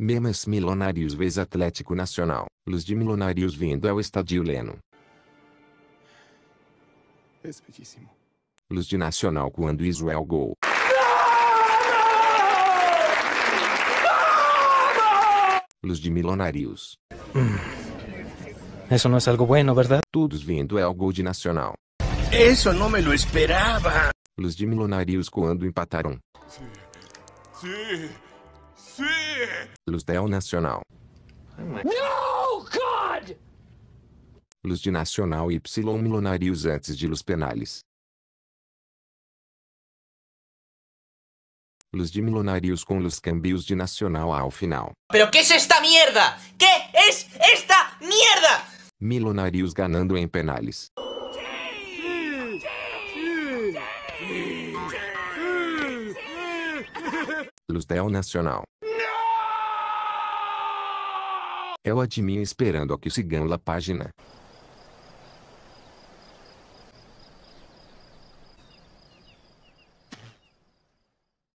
Memes Milionários vez Atlético Nacional. Luz de Milionários vindo ao Estádio Leno. Espetíssimo. Luz de Nacional quando Israel gol. o gol. Luz de Milionários. Hum. Isso não é algo bueno, verdade? Todos vindo é o gol de Nacional. Isso não me lo esperava. Luz de Milionários quando empataram. Sim. Sim. Sim. Luz Nacional. No, God! Luz de Nacional Y milonarios antes de Luz Penales. Luz de milonarios com Luz Cambios de Nacional ao final. Pero que é esta mierda? Que é esta mierda? Milonarios ganando em penales. Luz Del Nacional. Eu o admin esperando a que sigam a página.